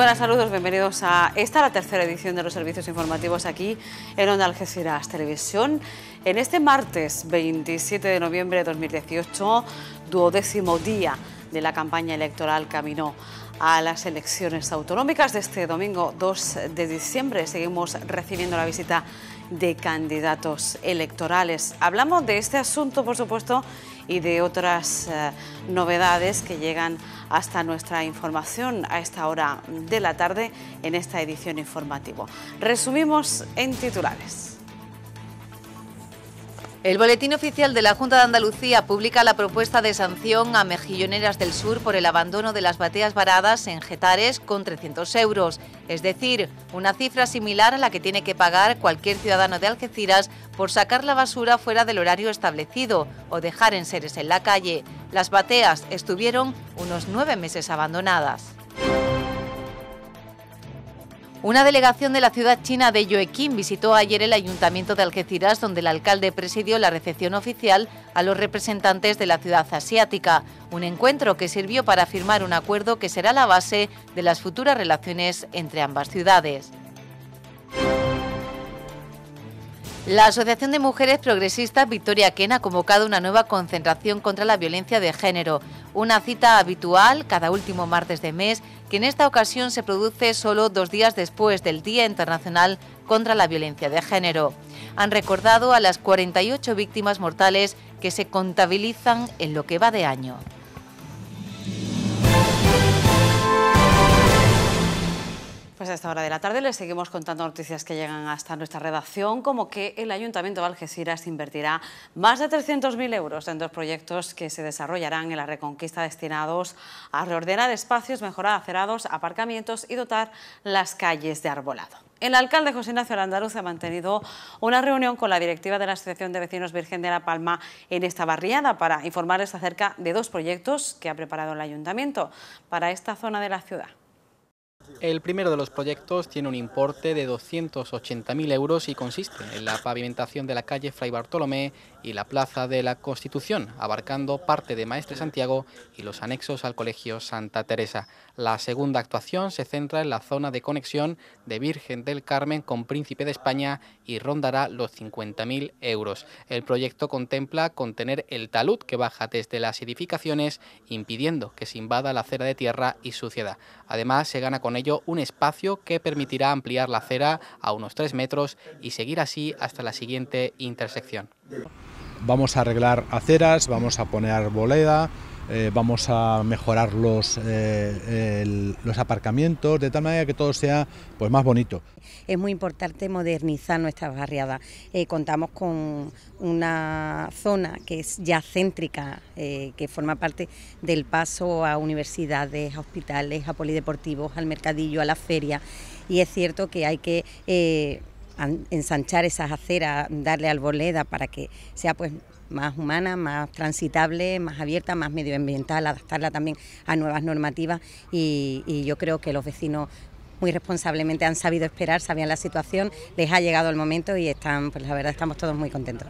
buenas, saludos, bienvenidos a esta, la tercera edición de los servicios informativos aquí en Onda Algeciras Televisión. En este martes 27 de noviembre de 2018, duodécimo día de la campaña electoral Camino a las elecciones autonómicas de este domingo 2 de diciembre. Seguimos recibiendo la visita de candidatos electorales. Hablamos de este asunto, por supuesto, y de otras eh, novedades que llegan a hasta nuestra información a esta hora de la tarde en esta edición informativa. Resumimos en titulares. El Boletín Oficial de la Junta de Andalucía publica la propuesta de sanción a mejilloneras del sur por el abandono de las bateas varadas en Getares con 300 euros, es decir, una cifra similar a la que tiene que pagar cualquier ciudadano de Algeciras por sacar la basura fuera del horario establecido o dejar enseres en la calle. Las bateas estuvieron unos nueve meses abandonadas. Una delegación de la ciudad china de Yueqing visitó ayer el ayuntamiento de Algeciras, donde el alcalde presidió la recepción oficial a los representantes de la ciudad asiática, un encuentro que sirvió para firmar un acuerdo que será la base de las futuras relaciones entre ambas ciudades. La Asociación de Mujeres Progresistas Victoria Ken ha convocado una nueva concentración contra la violencia de género, una cita habitual cada último martes de mes, que en esta ocasión se produce solo dos días después del Día Internacional contra la Violencia de Género. Han recordado a las 48 víctimas mortales que se contabilizan en lo que va de año. Pues a esta hora de la tarde les seguimos contando noticias que llegan hasta nuestra redacción, como que el Ayuntamiento de Algeciras invertirá más de 300.000 euros en dos proyectos que se desarrollarán en la Reconquista destinados a reordenar espacios, mejorar acerados, aparcamientos y dotar las calles de arbolado. El alcalde José Ignacio Landaruz ha mantenido una reunión con la directiva de la Asociación de Vecinos Virgen de la Palma en esta barriada para informarles acerca de dos proyectos que ha preparado el Ayuntamiento para esta zona de la ciudad. El primero de los proyectos tiene un importe de 280.000 euros y consiste en la pavimentación de la calle Fray Bartolomé y la Plaza de la Constitución, abarcando parte de Maestre Santiago y los anexos al Colegio Santa Teresa. La segunda actuación se centra en la zona de conexión de Virgen del Carmen con Príncipe de España y rondará los 50.000 euros. El proyecto contempla contener el talud que baja desde las edificaciones, impidiendo que se invada la acera de tierra y suciedad. Además, se gana con ello un espacio que permitirá ampliar la acera a unos tres metros y seguir así hasta la siguiente intersección vamos a arreglar aceras, vamos a poner boleda, eh, vamos a mejorar los, eh, los aparcamientos, de tal manera que todo sea pues, más bonito. Es muy importante modernizar nuestra barriada... Eh, contamos con una zona que es ya céntrica, que forma parte del paso a universidades, a hospitales, a polideportivos, al mercadillo, a la feria. Y es cierto que hay que ensanchar esas aceras, darle alboleda para que sea pues más humana, más transitable, más abierta, más medioambiental, adaptarla también a nuevas normativas y, y yo creo que los vecinos muy responsablemente han sabido esperar, sabían la situación, les ha llegado el momento y están, pues la verdad estamos todos muy contentos.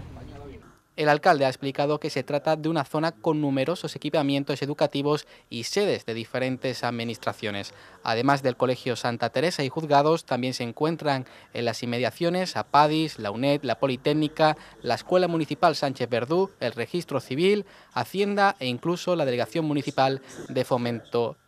El alcalde ha explicado que se trata de una zona con numerosos equipamientos educativos y sedes de diferentes administraciones. Además del Colegio Santa Teresa y juzgados, también se encuentran en las inmediaciones APADIS, la UNED, la Politécnica, la Escuela Municipal Sánchez Verdú, el Registro Civil, Hacienda e incluso la Delegación Municipal de Fomento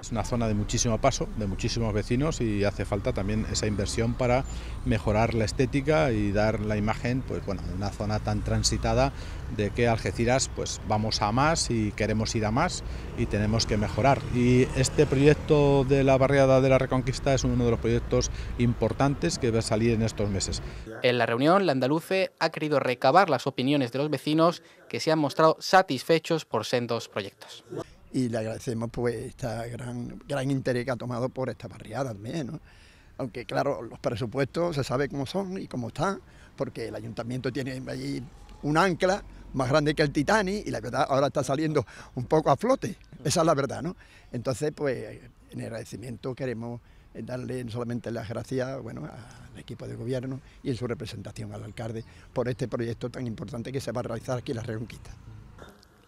es una zona de muchísimo paso, de muchísimos vecinos y hace falta también esa inversión para mejorar la estética y dar la imagen, pues de una zona tan transitada de que Algeciras pues vamos a más y queremos ir a más y tenemos que mejorar. Y este proyecto de la barriada de la Reconquista es uno de los proyectos importantes que va a salir en estos meses. En la reunión, la Andaluce ha querido recabar las opiniones de los vecinos que se han mostrado satisfechos por sendos proyectos y le agradecemos pues este gran, gran interés que ha tomado por esta barriada también. ¿no? Aunque claro, los presupuestos se sabe cómo son y cómo están, porque el ayuntamiento tiene allí un ancla más grande que el Titanic y la verdad ahora está saliendo un poco a flote, esa es la verdad, ¿no? Entonces, pues en agradecimiento queremos darle solamente las gracias bueno, al equipo de gobierno y en su representación al alcalde por este proyecto tan importante que se va a realizar aquí en La Reunquita".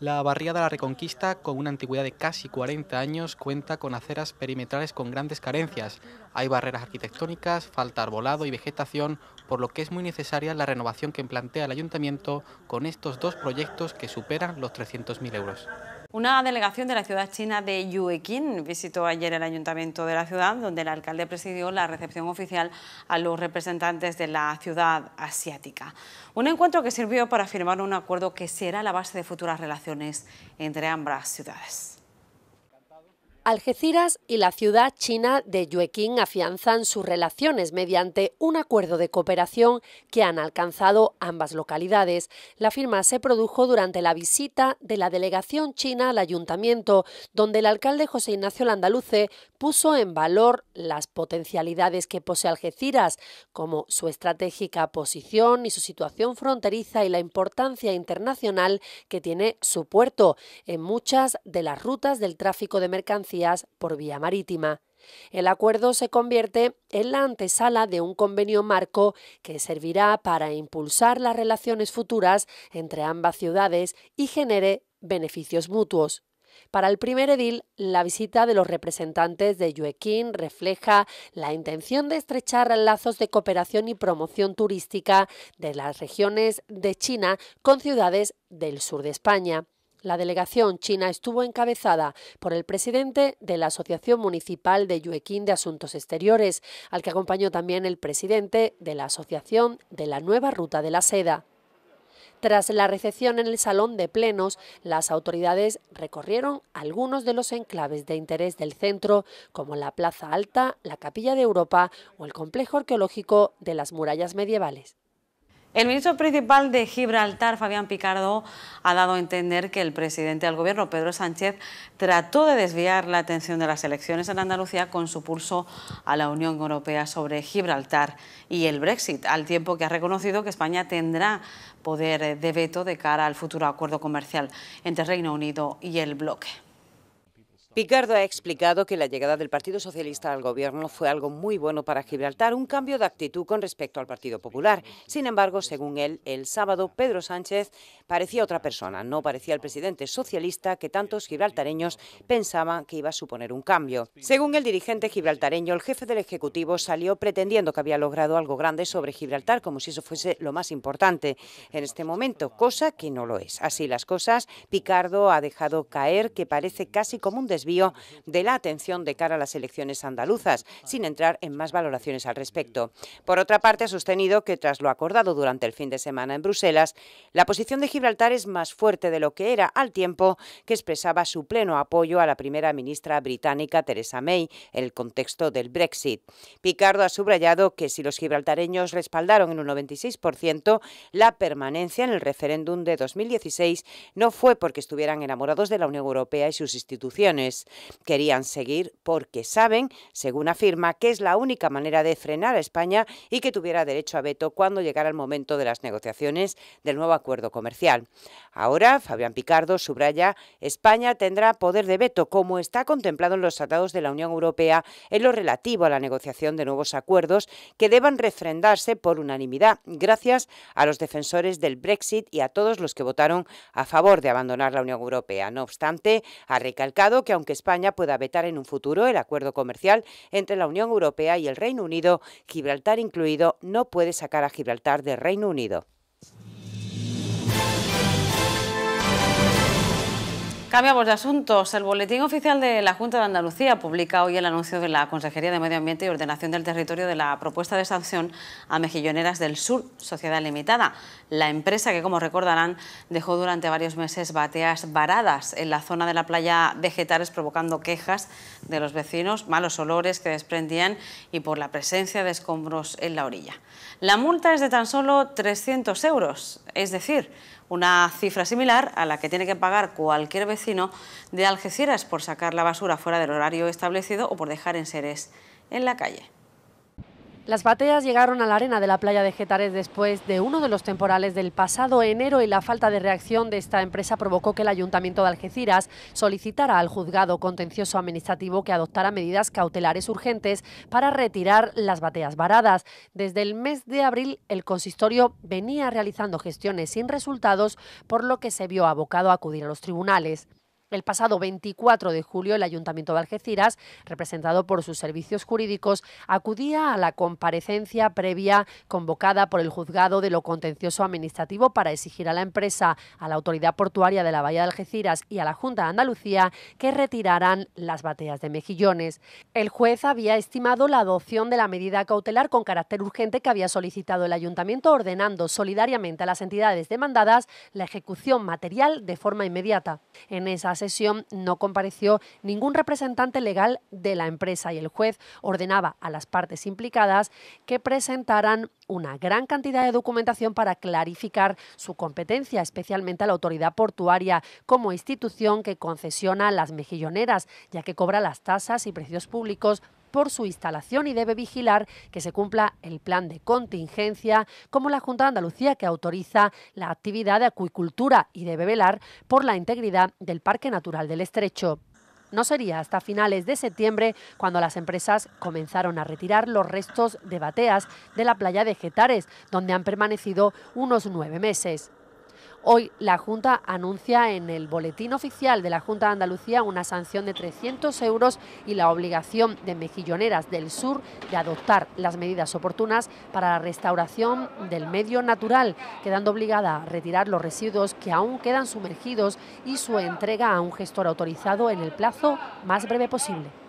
La barriada La Reconquista, con una antigüedad de casi 40 años, cuenta con aceras perimetrales con grandes carencias. Hay barreras arquitectónicas, falta arbolado y vegetación, por lo que es muy necesaria la renovación que plantea el ayuntamiento con estos dos proyectos que superan los 300.000 euros. Una delegación de la ciudad china de Yuequín visitó ayer el ayuntamiento de la ciudad, donde el alcalde presidió la recepción oficial a los representantes de la ciudad asiática. Un encuentro que sirvió para firmar un acuerdo que será la base de futuras relaciones entre ambas ciudades. Algeciras y la ciudad china de Yueqing afianzan sus relaciones mediante un acuerdo de cooperación que han alcanzado ambas localidades. La firma se produjo durante la visita de la delegación china al ayuntamiento, donde el alcalde José Ignacio Landaluce puso en valor las potencialidades que posee Algeciras, como su estratégica posición y su situación fronteriza y la importancia internacional que tiene su puerto en muchas de las rutas del tráfico de mercancías por vía marítima. El acuerdo se convierte en la antesala de un convenio marco que servirá para impulsar las relaciones futuras entre ambas ciudades y genere beneficios mutuos. Para el primer edil, la visita de los representantes de Yuequín refleja la intención de estrechar lazos de cooperación y promoción turística de las regiones de China con ciudades del sur de España. La delegación china estuvo encabezada por el presidente de la Asociación Municipal de Yuequín de Asuntos Exteriores, al que acompañó también el presidente de la Asociación de la Nueva Ruta de la Seda. Tras la recepción en el salón de plenos, las autoridades recorrieron algunos de los enclaves de interés del centro, como la Plaza Alta, la Capilla de Europa o el complejo arqueológico de las murallas medievales. El ministro principal de Gibraltar, Fabián Picardo, ha dado a entender que el presidente del gobierno, Pedro Sánchez, trató de desviar la atención de las elecciones en Andalucía con su pulso a la Unión Europea sobre Gibraltar y el Brexit, al tiempo que ha reconocido que España tendrá poder de veto de cara al futuro acuerdo comercial entre Reino Unido y el bloque. Picardo ha explicado que la llegada del Partido Socialista al gobierno fue algo muy bueno para Gibraltar, un cambio de actitud con respecto al Partido Popular. Sin embargo, según él, el sábado Pedro Sánchez parecía otra persona, no parecía el presidente socialista que tantos gibraltareños pensaban que iba a suponer un cambio. Según el dirigente gibraltareño, el jefe del Ejecutivo salió pretendiendo que había logrado algo grande sobre Gibraltar, como si eso fuese lo más importante en este momento, cosa que no lo es. Así las cosas, Picardo ha dejado caer que parece casi como un desastre vio de la atención de cara a las elecciones andaluzas, sin entrar en más valoraciones al respecto. Por otra parte, ha sostenido que tras lo acordado durante el fin de semana en Bruselas, la posición de Gibraltar es más fuerte de lo que era, al tiempo que expresaba su pleno apoyo a la primera ministra británica Theresa May en el contexto del Brexit. Picardo ha subrayado que si los gibraltareños respaldaron en un 96% la permanencia en el referéndum de 2016, no fue porque estuvieran enamorados de la Unión Europea y sus instituciones, Querían seguir porque saben, según afirma, que es la única manera de frenar a España y que tuviera derecho a veto cuando llegara el momento de las negociaciones del nuevo acuerdo comercial. Ahora, Fabián Picardo subraya, España tendrá poder de veto, como está contemplado en los tratados de la Unión Europea en lo relativo a la negociación de nuevos acuerdos que deban refrendarse por unanimidad, gracias a los defensores del Brexit y a todos los que votaron a favor de abandonar la Unión Europea. No obstante, ha recalcado que, aunque España pueda vetar en un futuro el acuerdo comercial entre la Unión Europea y el Reino Unido, Gibraltar incluido, no puede sacar a Gibraltar del Reino Unido. Cambiamos de asuntos. El Boletín Oficial de la Junta de Andalucía publica hoy el anuncio de la Consejería de Medio Ambiente y Ordenación del Territorio de la propuesta de sanción a Mejilloneras del Sur, Sociedad Limitada, la empresa que, como recordarán, dejó durante varios meses bateas varadas en la zona de la playa vegetales... provocando quejas de los vecinos, malos olores que desprendían y por la presencia de escombros en la orilla. La multa es de tan solo 300 euros, es decir, una cifra similar a la que tiene que pagar cualquier vecino de Algeciras por sacar la basura fuera del horario establecido o por dejar enseres en la calle. Las bateas llegaron a la arena de la playa de Getares después de uno de los temporales del pasado enero y la falta de reacción de esta empresa provocó que el Ayuntamiento de Algeciras solicitara al juzgado contencioso administrativo que adoptara medidas cautelares urgentes para retirar las bateas varadas. Desde el mes de abril el consistorio venía realizando gestiones sin resultados por lo que se vio abocado a acudir a los tribunales. El pasado 24 de julio, el Ayuntamiento de Algeciras, representado por sus servicios jurídicos, acudía a la comparecencia previa convocada por el Juzgado de lo Contencioso Administrativo para exigir a la empresa, a la Autoridad Portuaria de la Bahía de Algeciras y a la Junta de Andalucía que retiraran las bateas de mejillones. El juez había estimado la adopción de la medida cautelar con carácter urgente que había solicitado el Ayuntamiento, ordenando solidariamente a las entidades demandadas la ejecución material de forma inmediata. En esas sesión no compareció ningún representante legal de la empresa y el juez ordenaba a las partes implicadas que presentaran una gran cantidad de documentación para clarificar su competencia, especialmente a la autoridad portuaria como institución que concesiona las mejilloneras, ya que cobra las tasas y precios públicos por su instalación y debe vigilar que se cumpla el plan de contingencia, como la Junta de Andalucía que autoriza la actividad de acuicultura y debe velar por la integridad del Parque Natural del Estrecho. No sería hasta finales de septiembre cuando las empresas comenzaron a retirar los restos de bateas de la playa de Getares, donde han permanecido unos nueve meses. Hoy la Junta anuncia en el boletín oficial de la Junta de Andalucía una sanción de 300 euros y la obligación de mejilloneras del sur de adoptar las medidas oportunas para la restauración del medio natural, quedando obligada a retirar los residuos que aún quedan sumergidos y su entrega a un gestor autorizado en el plazo más breve posible.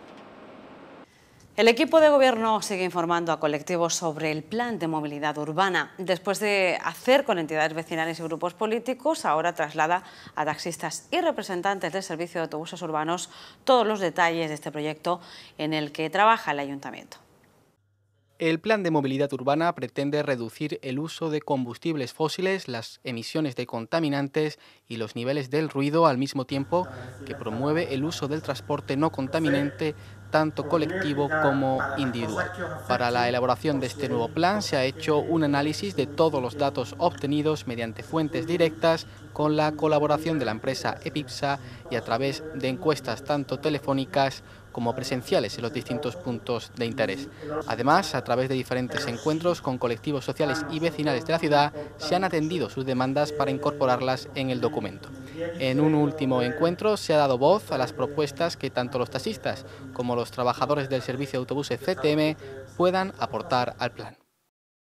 El equipo de gobierno sigue informando a colectivos sobre el plan de movilidad urbana. Después de hacer con entidades vecinales y grupos políticos, ahora traslada a taxistas y representantes del servicio de autobuses urbanos todos los detalles de este proyecto en el que trabaja el ayuntamiento. El plan de movilidad urbana pretende reducir el uso de combustibles fósiles, las emisiones de contaminantes y los niveles del ruido al mismo tiempo que promueve el uso del transporte no contaminante tanto colectivo como individual. Para la elaboración de este nuevo plan se ha hecho un análisis de todos los datos obtenidos mediante fuentes directas con la colaboración de la empresa EPIPSA y a través de encuestas tanto telefónicas como presenciales en los distintos puntos de interés. Además, a través de diferentes encuentros con colectivos sociales y vecinales de la ciudad, se han atendido sus demandas para incorporarlas en el documento. En un último encuentro se ha dado voz a las propuestas que tanto los taxistas como los trabajadores del servicio de autobuses CTM puedan aportar al plan.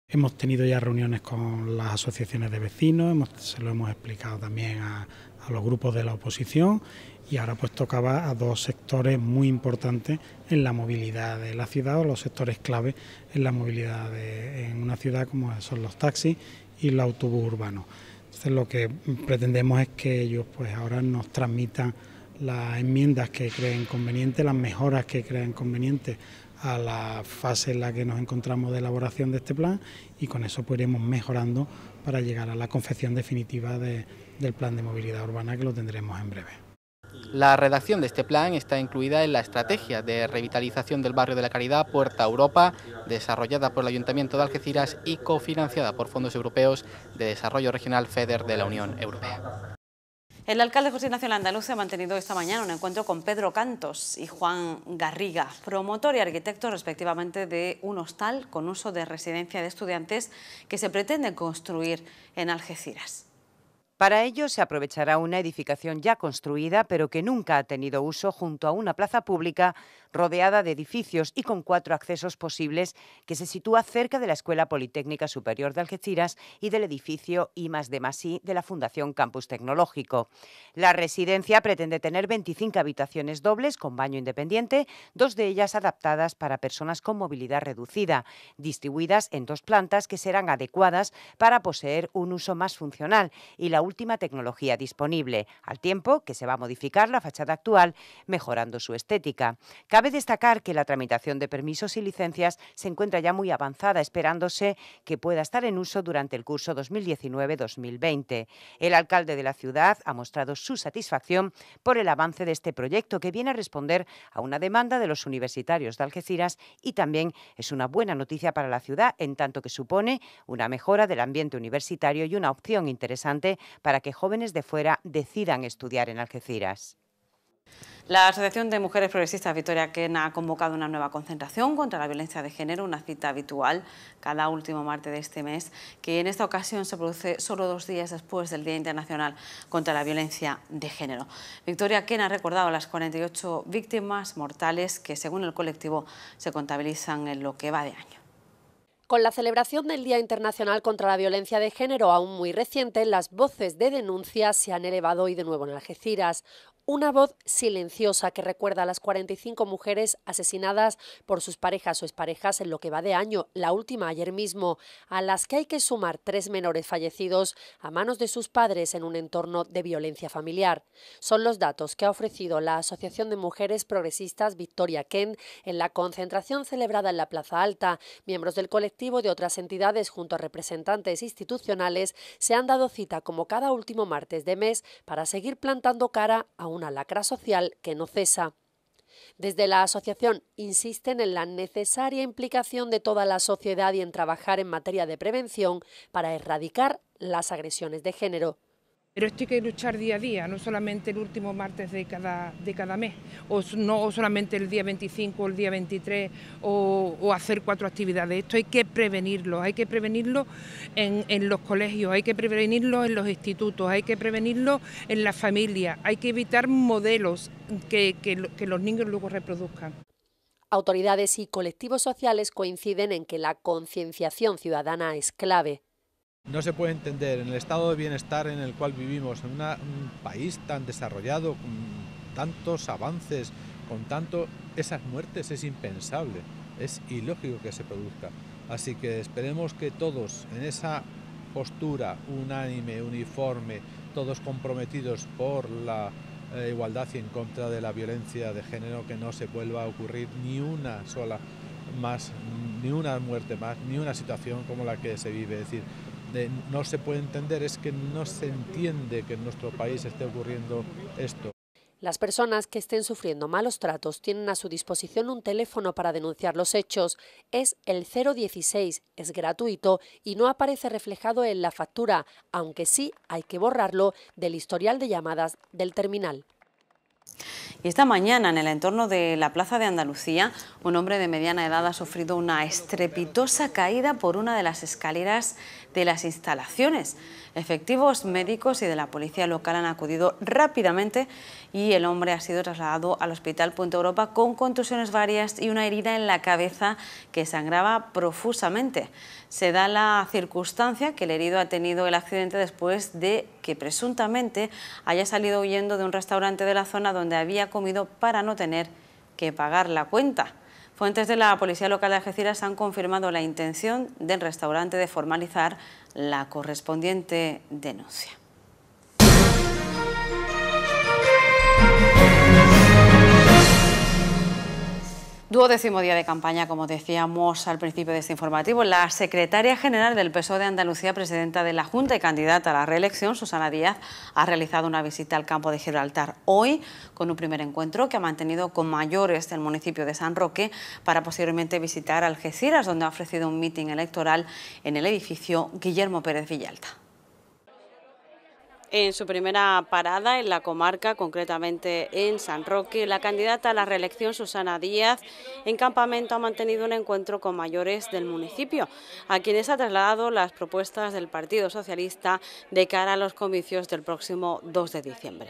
Hemos tenido ya reuniones con las asociaciones de vecinos, se lo hemos explicado también a los grupos de la oposición y ahora pues tocaba a dos sectores muy importantes en la movilidad de la ciudad o los sectores clave en la movilidad de en una ciudad como son los taxis y el autobús urbano. Entonces lo que pretendemos es que ellos pues ahora nos transmitan las enmiendas que creen convenientes, las mejoras que creen convenientes a la fase en la que nos encontramos de elaboración de este plan y con eso pues iremos mejorando para llegar a la confección definitiva del plan de movilidad urbana que lo tendremos en breve. La redacción de este plan está incluida en la estrategia de revitalización del barrio de la Caridad Puerta Europa, desarrollada por el Ayuntamiento de Algeciras y cofinanciada por fondos europeos de desarrollo regional FEDER de la Unión Europea. El alcalde José Nacional Andaluz ha mantenido esta mañana un encuentro con Pedro Cantos y Juan Garriga, promotor y arquitecto respectivamente de un hostal con uso de residencia de estudiantes que se pretende construir en Algeciras. Para ello se aprovechará una edificación ya construida, pero que nunca ha tenido uso, junto a una plaza pública rodeada de edificios y con cuatro accesos posibles, que se sitúa cerca de la Escuela Politécnica Superior de Algeciras y del edificio I de Masí de la Fundación Campus Tecnológico. La residencia pretende tener 25 habitaciones dobles con baño independiente, dos de ellas adaptadas para personas con movilidad reducida, distribuidas en dos plantas que serán adecuadas para poseer un uso más funcional y la última tecnología disponible, al tiempo que se va a modificar la fachada actual, mejorando su estética. Cabe destacar que la tramitación de permisos y licencias se encuentra ya muy avanzada, esperándose que pueda estar en uso durante el curso 2019-2020. El alcalde de la ciudad ha mostrado su satisfacción por el avance de este proyecto, que viene a responder a una demanda de los universitarios de Algeciras y también es una buena noticia para la ciudad, en tanto que supone una mejora del ambiente universitario y una opción interesante para que jóvenes de fuera decidan estudiar en Algeciras. La Asociación de Mujeres Progresistas Victoria Quena ha convocado una nueva concentración contra la violencia de género, una cita habitual cada último martes de este mes, que en esta ocasión se produce solo dos días después del Día Internacional contra la Violencia de Género. Victoria Quena ha recordado las 48 víctimas mortales que, según el colectivo, se contabilizan en lo que va de año. Con la celebración del Día Internacional contra la Violencia de Género aún muy reciente, las voces de denuncia se han elevado hoy de nuevo en Algeciras. Una voz silenciosa que recuerda a las 45 mujeres asesinadas por sus parejas o exparejas en lo que va de año, la última ayer mismo, a las que hay que sumar tres menores fallecidos a manos de sus padres en un entorno de violencia familiar. Son los datos que ha ofrecido la Asociación de Mujeres Progresistas Victoria Kent en la concentración celebrada en la Plaza Alta. Miembros del colectivo de otras entidades junto a representantes institucionales se han dado cita como cada último martes de mes para seguir plantando cara a una lacra social que no cesa. Desde la asociación insisten en la necesaria implicación de toda la sociedad y en trabajar en materia de prevención para erradicar las agresiones de género. Pero esto hay que luchar día a día, no solamente el último martes de cada, de cada mes, o no solamente el día 25 o el día 23, o, hacer cuatro actividades. Esto hay que prevenirlo, hay que prevenirlo en, los colegios, hay que prevenirlo en los institutos, hay que prevenirlo en la familia. hay que evitar modelos que, que los niños luego reproduzcan. Autoridades y colectivos sociales coinciden en que la concienciación ciudadana es clave. No se puede entender en el estado de bienestar en el cual vivimos, en un país tan desarrollado, con tantos avances, con tanto, esas muertes es impensable, es ilógico que se produzca. Así que esperemos que todos en esa postura unánime, uniforme, todos comprometidos por la eh, igualdad y en contra de la violencia de género, que no se vuelva a ocurrir ni una sola más, ni una muerte más, ni una situación como la que se vive. decir, no se puede entender es que no se entiende que en nuestro país esté ocurriendo esto. Las personas que estén sufriendo malos tratos tienen a su disposición un teléfono para denunciar los hechos. Es el 016, es gratuito y no aparece reflejado en la factura, aunque sí hay que borrarlo del historial de llamadas del terminal. Y esta mañana, en el entorno de la Plaza de Andalucía, un hombre de mediana edad ha sufrido una estrepitosa caída por una de las escaleras de las instalaciones. Efectivos médicos y de la policía local han acudido rápidamente y el hombre ha sido trasladado al Hospital Punto Europa con contusiones varias y una herida en la cabeza que sangraba profusamente. Se da la circunstancia que el herido ha tenido el accidente después de que presuntamente haya salido huyendo de un restaurante de la zona donde había comido para no tener que pagar la cuenta. Fuentes de la Policía Local de Algeciras han confirmado la intención del restaurante de formalizar la correspondiente denuncia. Duodécimo día de campaña, como decíamos al principio de este informativo, la secretaria general del PSOE de Andalucía, presidenta de la Junta y candidata a la reelección, Susana Díaz, ha realizado una visita al campo de Gibraltar hoy con un primer encuentro que ha mantenido con mayores del municipio de San Roque para posteriormente visitar Algeciras, donde ha ofrecido un mitin electoral en el edificio Guillermo Pérez Villalta en su primera parada en la comarca, concretamente en San Roque. La candidata a la reelección, Susana Díaz, en campamento ha mantenido un encuentro con mayores del municipio, a quienes ha trasladado las propuestas del Partido Socialista de cara a los comicios del próximo 2 de diciembre.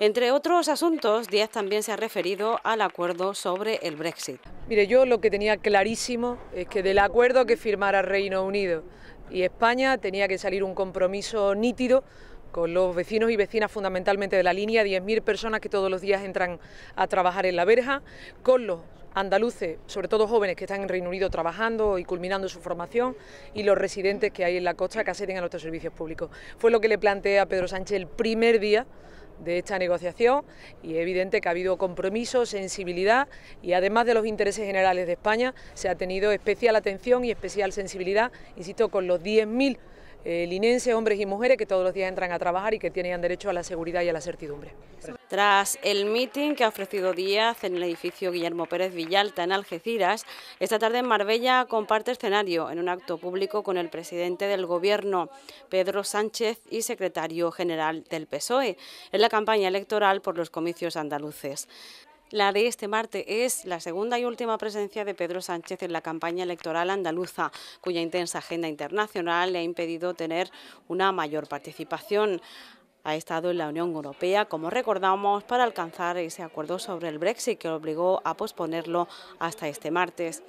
Entre otros asuntos, Díaz también se ha referido al acuerdo sobre el Brexit. Mire, yo lo que tenía clarísimo es que del acuerdo que firmara Reino Unido y España tenía que salir un compromiso nítido con los vecinos y vecinas fundamentalmente de la línea, 10.000 personas que todos los días entran a trabajar en la verja, con los andaluces, sobre todo jóvenes que están en Reino Unido trabajando y culminando su formación, y los residentes que hay en la costa que acceden a nuestros servicios públicos. Fue lo que le planteé a Pedro Sánchez el primer día de esta negociación y es evidente que ha habido compromiso, sensibilidad y además de los intereses generales de España se ha tenido especial atención y especial sensibilidad, insisto, con los 10.000 el eh, linenses, hombres y mujeres que todos los días entran a trabajar y que tienen derecho a la seguridad y a la certidumbre. Tras el mitin que ha ofrecido Díaz en el edificio Guillermo Pérez Villalta en Algeciras, esta tarde en Marbella comparte escenario en un acto público con el presidente del Gobierno, Pedro Sánchez, y secretario general del PSOE, en la campaña electoral por los comicios andaluces. La de este martes es la segunda y última presencia de Pedro Sánchez en la campaña electoral andaluza, cuya intensa agenda internacional le ha impedido tener una mayor participación ha estado en la Unión Europea, como recordamos, para alcanzar ese acuerdo sobre el Brexit que obligó a posponerlo hasta este martes.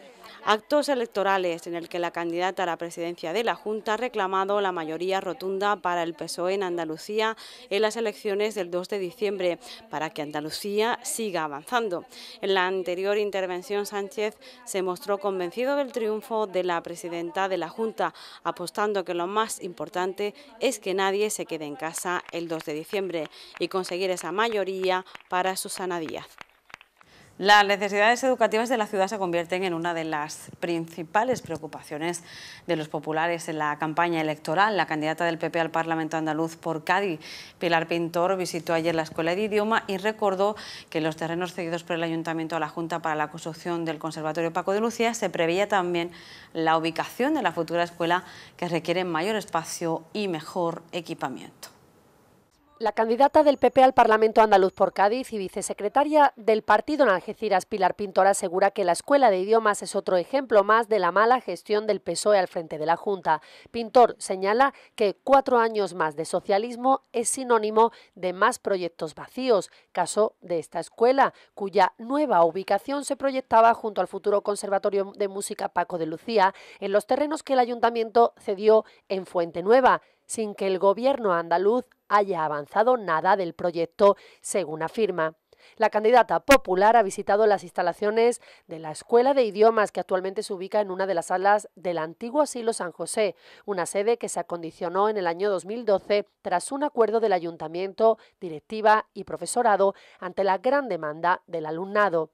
Actos electorales en el que la candidata a la presidencia de la Junta ha reclamado la mayoría rotunda para el PSOE en Andalucía en las elecciones del 2 de diciembre, para que Andalucía siga avanzando. En la anterior intervención, Sánchez se mostró convencido del triunfo de la presidenta de la Junta, apostando que lo más importante es que nadie se quede en casa el 2 de diciembre y conseguir esa mayoría para Susana Díaz. Las necesidades educativas de la ciudad se convierten en una de las principales preocupaciones de los populares en la campaña electoral. La candidata del PP al Parlamento andaluz por Cádiz, Pilar Pintor, visitó ayer la Escuela de Idioma y recordó que los terrenos cedidos por el Ayuntamiento a la Junta para la construcción del Conservatorio Paco de Lucía se preveía también la ubicación de la futura escuela que requiere mayor espacio y mejor equipamiento. La candidata del PP al Parlamento Andaluz por Cádiz y vicesecretaria del partido en Algeciras, Pilar Pintor, asegura que la escuela de idiomas es otro ejemplo más de la mala gestión del PSOE al frente de la Junta. Pintor señala que cuatro años más de socialismo es sinónimo de más proyectos vacíos, caso de esta escuela, cuya nueva ubicación se proyectaba junto al futuro Conservatorio de Música Paco de Lucía, en los terrenos que el ayuntamiento cedió en Fuente Nueva sin que el gobierno andaluz haya avanzado nada del proyecto, según afirma. La candidata popular ha visitado las instalaciones de la Escuela de Idiomas que actualmente se ubica en una de las salas del antiguo asilo San José, una sede que se acondicionó en el año 2012 tras un acuerdo del ayuntamiento, directiva y profesorado ante la gran demanda del alumnado.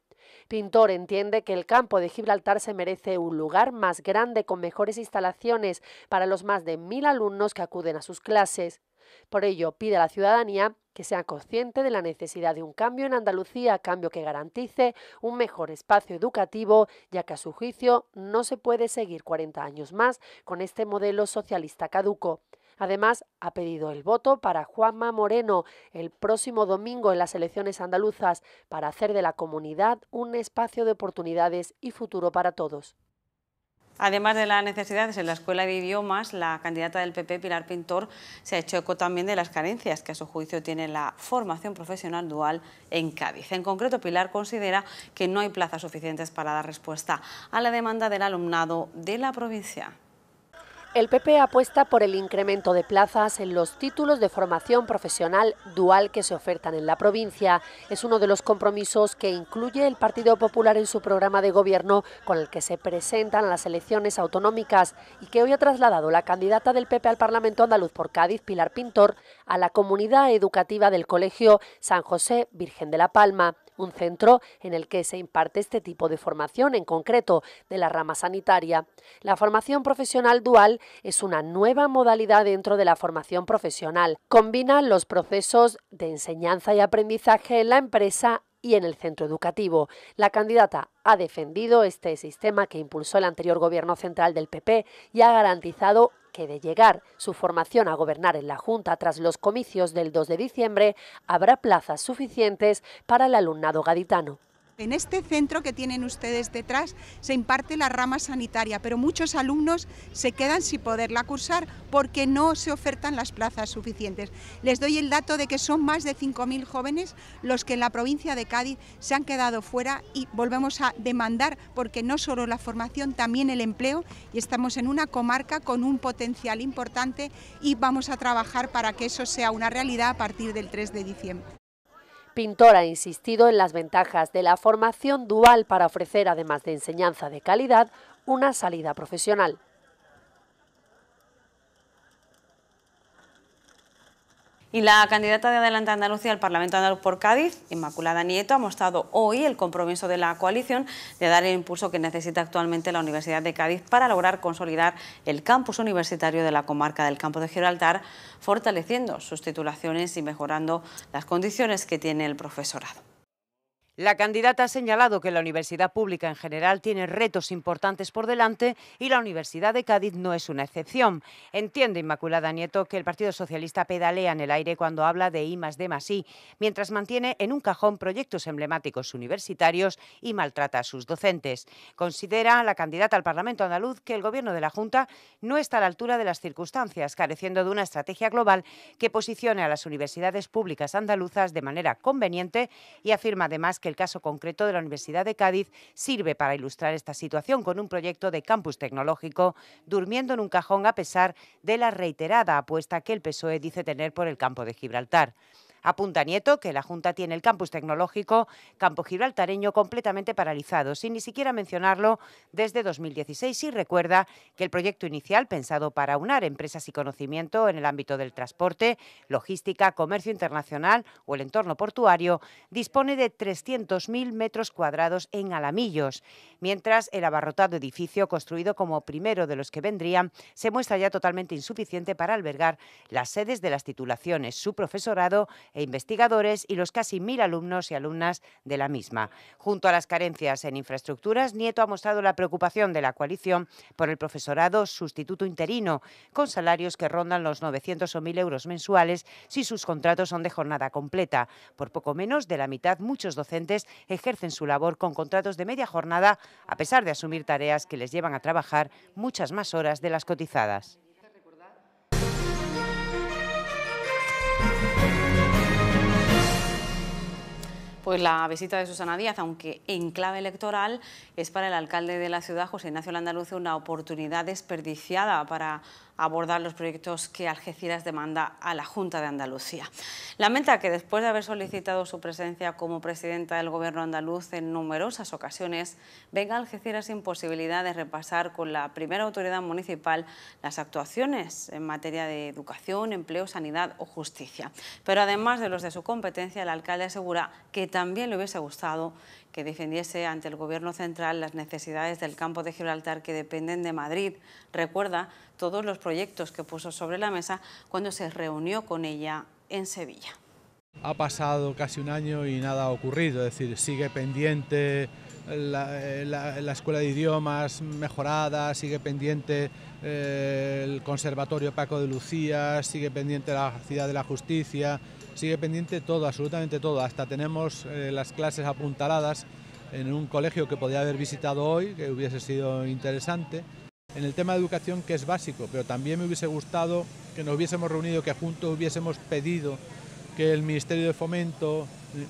Pintor entiende que el campo de Gibraltar se merece un lugar más grande con mejores instalaciones para los más de mil alumnos que acuden a sus clases. Por ello, pide a la ciudadanía que sea consciente de la necesidad de un cambio en Andalucía, cambio que garantice un mejor espacio educativo, ya que a su juicio no se puede seguir 40 años más con este modelo socialista caduco. Además, ha pedido el voto para Juanma Moreno el próximo domingo en las elecciones andaluzas para hacer de la comunidad un espacio de oportunidades y futuro para todos. Además de las necesidades en la escuela de idiomas, la candidata del PP, Pilar Pintor, se ha hecho eco también de las carencias que a su juicio tiene la formación profesional dual en Cádiz. En concreto, Pilar considera que no hay plazas suficientes para dar respuesta a la demanda del alumnado de la provincia. El PP apuesta por el incremento de plazas en los títulos de formación profesional dual que se ofertan en la provincia. Es uno de los compromisos que incluye el Partido Popular en su programa de gobierno con el que se presentan las elecciones autonómicas y que hoy ha trasladado la candidata del PP al Parlamento andaluz por Cádiz, Pilar Pintor, a la comunidad educativa del Colegio San José Virgen de la Palma un centro en el que se imparte este tipo de formación, en concreto de la rama sanitaria. La formación profesional dual es una nueva modalidad dentro de la formación profesional. Combina los procesos de enseñanza y aprendizaje en la empresa y en el centro educativo. La candidata ha defendido este sistema que impulsó el anterior gobierno central del PP y ha garantizado que de llegar su formación a gobernar en la Junta tras los comicios del 2 de diciembre, habrá plazas suficientes para el alumnado gaditano. En este centro que tienen ustedes detrás se imparte la rama sanitaria, pero muchos alumnos se quedan sin poderla cursar porque no se ofertan las plazas suficientes. Les doy el dato de que son más de 5.000 jóvenes los que en la provincia de Cádiz se han quedado fuera y volvemos a demandar porque no solo la formación, también el empleo y estamos en una comarca con un potencial importante y vamos a trabajar para que eso sea una realidad a partir del 3 de diciembre. Pintor ha insistido en las ventajas de la formación dual para ofrecer, además de enseñanza de calidad, una salida profesional. Y la candidata de Adelante Andalucía al Parlamento Andaluz por Cádiz, Inmaculada Nieto, ha mostrado hoy el compromiso de la coalición de dar el impulso que necesita actualmente la Universidad de Cádiz para lograr consolidar el campus universitario de la comarca del Campo de Gibraltar, fortaleciendo sus titulaciones y mejorando las condiciones que tiene el profesorado. La candidata ha señalado que la universidad pública en general tiene retos importantes por delante y la Universidad de Cádiz no es una excepción. Entiende Inmaculada Nieto que el Partido Socialista pedalea en el aire cuando habla de I más D I, mientras mantiene en un cajón proyectos emblemáticos universitarios y maltrata a sus docentes. Considera la candidata al Parlamento andaluz que el Gobierno de la Junta no está a la altura de las circunstancias, careciendo de una estrategia global que posicione a las universidades públicas andaluzas de manera conveniente y afirma además que el caso concreto de la Universidad de Cádiz sirve para ilustrar esta situación con un proyecto de campus tecnológico durmiendo en un cajón a pesar de la reiterada apuesta que el PSOE dice tener por el campo de Gibraltar. Apunta Nieto que la Junta tiene el campus tecnológico Campo Gibraltareño completamente paralizado, sin ni siquiera mencionarlo desde 2016 y recuerda que el proyecto inicial pensado para unar empresas y conocimiento en el ámbito del transporte, logística, comercio internacional o el entorno portuario dispone de 300.000 metros cuadrados en Alamillos, mientras el abarrotado edificio construido como primero de los que vendrían se muestra ya totalmente insuficiente para albergar las sedes de las titulaciones, su profesorado e investigadores y los casi mil alumnos y alumnas de la misma. Junto a las carencias en infraestructuras, Nieto ha mostrado la preocupación de la coalición por el profesorado sustituto interino, con salarios que rondan los 900 o 1.000 euros mensuales si sus contratos son de jornada completa. Por poco menos de la mitad, muchos docentes ejercen su labor con contratos de media jornada, a pesar de asumir tareas que les llevan a trabajar muchas más horas de las cotizadas. Pues la visita de Susana Díaz, aunque en clave electoral, es para el alcalde de la ciudad, José Ignacio Landaluce, una oportunidad desperdiciada para abordar los proyectos que Algeciras demanda a la Junta de Andalucía. Lamenta que después de haber solicitado su presencia como presidenta del Gobierno andaluz en numerosas ocasiones, venga Algeciras sin posibilidad de repasar con la primera autoridad municipal las actuaciones en materia de educación, empleo, sanidad o justicia. Pero además de los de su competencia, el alcalde asegura que también le hubiese gustado que defendiese ante el Gobierno central las necesidades del campo de Gibraltar que dependen de Madrid. Recuerda todos los proyectos que puso sobre la mesa cuando se reunió con ella en Sevilla. Ha pasado casi un año y nada ha ocurrido, es decir, sigue pendiente la, eh, escuela de idiomas mejorada, sigue pendiente eh, el conservatorio Paco de Lucía, sigue pendiente la ciudad de la justicia, sigue pendiente todo, absolutamente todo. Hasta tenemos eh, las clases apuntaladas en un colegio que podría haber visitado hoy, que hubiese sido interesante. En el tema de educación, que es básico, pero también me hubiese gustado que nos hubiésemos reunido, que juntos hubiésemos pedido que el Ministerio de Fomento eh,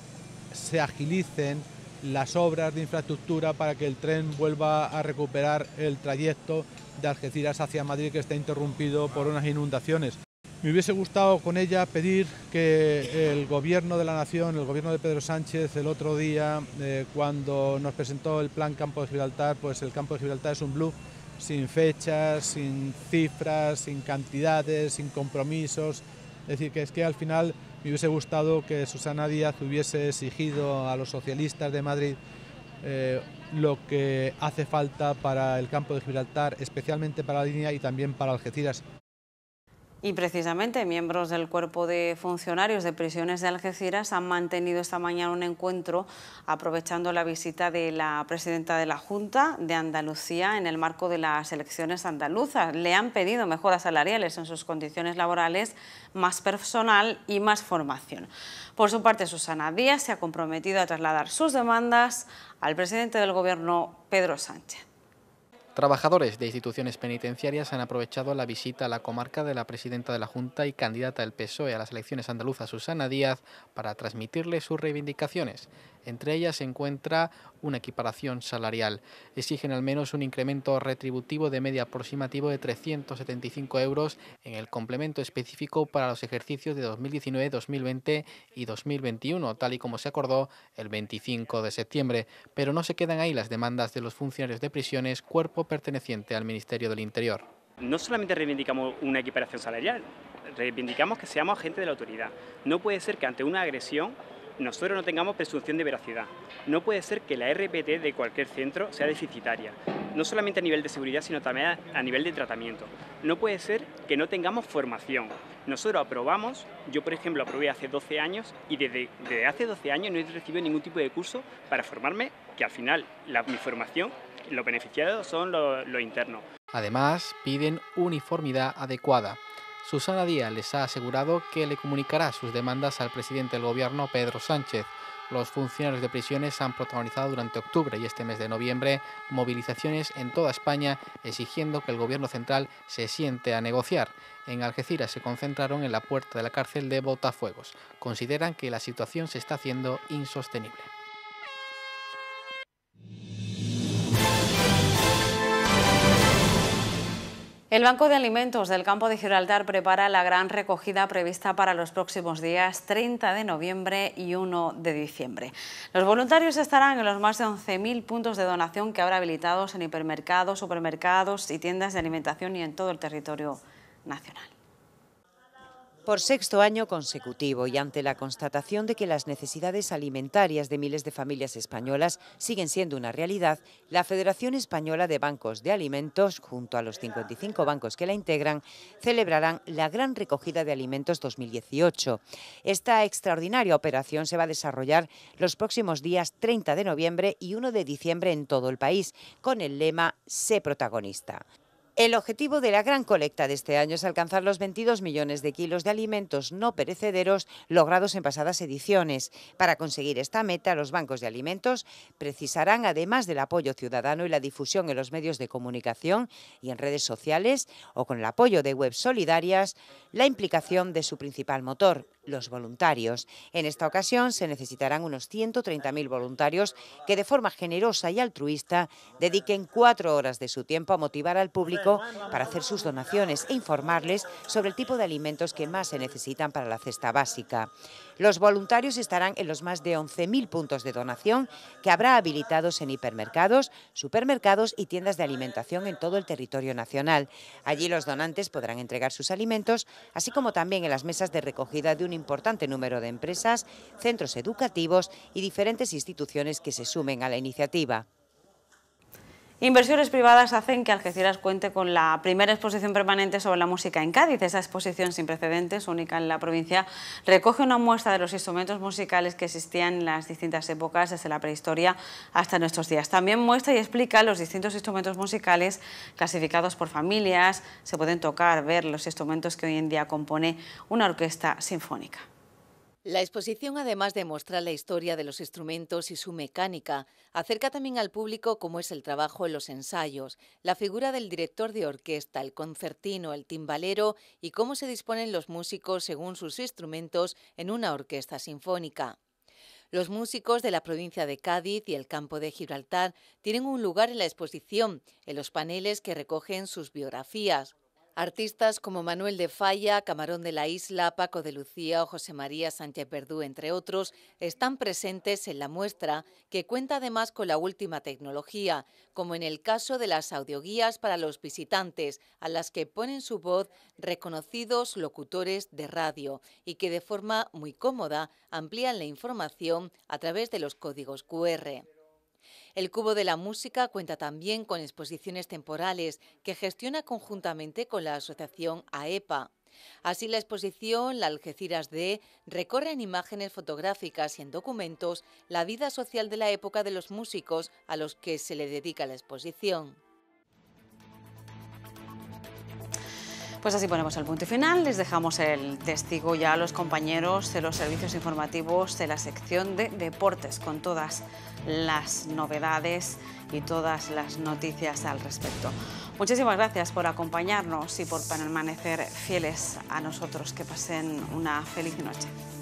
se agilicen las obras de infraestructura para que el tren vuelva a recuperar el trayecto de Algeciras hacia Madrid que está interrumpido por unas inundaciones. Me hubiese gustado con ella pedir que el gobierno de la nación, el gobierno de Pedro Sánchez, el otro día, eh, cuando nos presentó el plan Campo de Gibraltar, pues el Campo de Gibraltar es un blue, sin fechas, sin cifras, sin cantidades, sin compromisos. Es decir, que es que al final me hubiese gustado que Susana Díaz hubiese exigido a los socialistas de Madrid eh, lo que hace falta para el campo de Gibraltar, especialmente para la línea y también para Algeciras. Y precisamente miembros del cuerpo de funcionarios de prisiones de Algeciras han mantenido esta mañana un encuentro aprovechando la visita de la presidenta de la Junta de Andalucía en el marco de las elecciones andaluzas. Le han pedido mejoras salariales en sus condiciones laborales, más personal y más formación. Por su parte, Susana Díaz se ha comprometido a trasladar sus demandas al presidente del Gobierno, Pedro Sánchez. Trabajadores de instituciones penitenciarias han aprovechado la visita a la comarca de la presidenta de la Junta y candidata del PSOE a las elecciones andaluzas, Susana Díaz, para transmitirle sus reivindicaciones. Entre ellas se encuentra una equiparación salarial. Exigen al menos un incremento retributivo de media aproximativo de 375 euros en el complemento específico para los ejercicios de 2019, 2020 y 2021, tal y como se acordó el 25 de septiembre. Pero no se quedan ahí las demandas de los funcionarios de prisiones, cuerpo perteneciente al Ministerio del Interior. No solamente reivindicamos una equiparación salarial, reivindicamos que seamos agentes de la autoridad. No puede ser que ante una agresión nosotros no tengamos presunción de veracidad. No puede ser que la RPT de cualquier centro sea deficitaria, no solamente a nivel de seguridad, sino también a nivel de tratamiento. No puede ser que no tengamos formación. Nosotros aprobamos, yo por ejemplo aprobé hace 12 años y desde, hace 12 años no he recibido ningún tipo de curso para formarme, que al final mi formación, lo beneficiado son los internos. Además, piden uniformidad adecuada Susana Díaz les ha asegurado que le comunicará sus demandas al presidente del gobierno Pedro Sánchez. Los funcionarios de prisiones han protagonizado durante octubre y este mes de noviembre movilizaciones en toda España exigiendo que el gobierno central se siente a negociar. En Algeciras se concentraron en la puerta de la cárcel de Botafuegos. Consideran que la situación se está haciendo insostenible. El Banco de Alimentos del Campo de Gibraltar prepara la gran recogida prevista para los próximos días 30 de noviembre y 1 de diciembre. Los voluntarios estarán en los más de 11.000 puntos de donación que habrá habilitados en hipermercados, supermercados y tiendas de alimentación y en todo el territorio nacional por sexto año consecutivo y ante la constatación de que las necesidades alimentarias de miles de familias españolas siguen siendo una realidad, la Federación Española de Bancos de Alimentos, junto a los 55 bancos que la integran, celebrarán la Gran Recogida de Alimentos 2018. Esta extraordinaria operación se va a desarrollar los próximos días 30 de noviembre y 1 de diciembre en todo el país, con el lema Sé protagonista. El objetivo de la gran colecta de este año es alcanzar los 22 millones de kilos de alimentos no perecederos logrados en pasadas ediciones. Para conseguir esta meta, los bancos de alimentos precisarán, además del apoyo ciudadano y la difusión en los medios de comunicación y en redes sociales, o con el apoyo de webs solidarias, la implicación de su principal motor, los voluntarios. En esta ocasión se necesitarán unos 130.000 voluntarios que de forma generosa y altruista dediquen cuatro horas de su tiempo a motivar al público para hacer sus donaciones e informarles sobre el tipo de alimentos que más se necesitan para la cesta básica. Los voluntarios estarán en los más de 11.000 puntos de donación que habrá habilitados en hipermercados, supermercados y tiendas de alimentación en todo el territorio nacional. Allí los donantes podrán entregar sus alimentos, así como también en las mesas de recogida de un importante número de empresas, centros educativos y diferentes instituciones que se sumen a la iniciativa. Inversiones privadas hacen que Algeciras cuente con la primera exposición permanente sobre la música en Cádiz. Esa exposición sin precedentes, única en la provincia, recoge una muestra de los instrumentos musicales que existían en las distintas épocas, desde la prehistoria hasta nuestros días. También muestra y explica los distintos instrumentos musicales clasificados por familias. Se pueden tocar, ver los instrumentos que hoy en día compone una orquesta sinfónica. La exposición, además de mostrar la historia de los instrumentos y su mecánica, acerca también al público cómo es el trabajo en los ensayos, la figura del director de orquesta, el concertino, el timbalero y cómo se disponen los músicos según sus instrumentos en una orquesta sinfónica. Los músicos de la provincia de Cádiz y el campo de Gibraltar tienen un lugar en la exposición, en los paneles que recogen sus biografías. Artistas como Manuel de Falla, Camarón de la Isla, Paco de Lucía o José María Sánchez Verdú, entre otros, están presentes en la muestra, que cuenta además con la última tecnología, como en el caso de las audioguías para los visitantes, a las que ponen su voz reconocidos locutores de radio y que de forma muy cómoda amplían la información a través de los códigos QR. El Cubo de la Música cuenta también con exposiciones temporales que gestiona conjuntamente con la asociación AEPA. E así, la exposición La Algeciras D, recorre en imágenes fotográficas y en documentos la vida social de la época de los músicos a los que se le dedica la exposición. Pues así ponemos el punto final. Les dejamos el testigo ya a los compañeros de los servicios informativos de la sección de deportes con todas las novedades y todas las noticias al respecto. Muchísimas gracias por acompañarnos y por permanecer fieles a nosotros. Que pasen una feliz noche.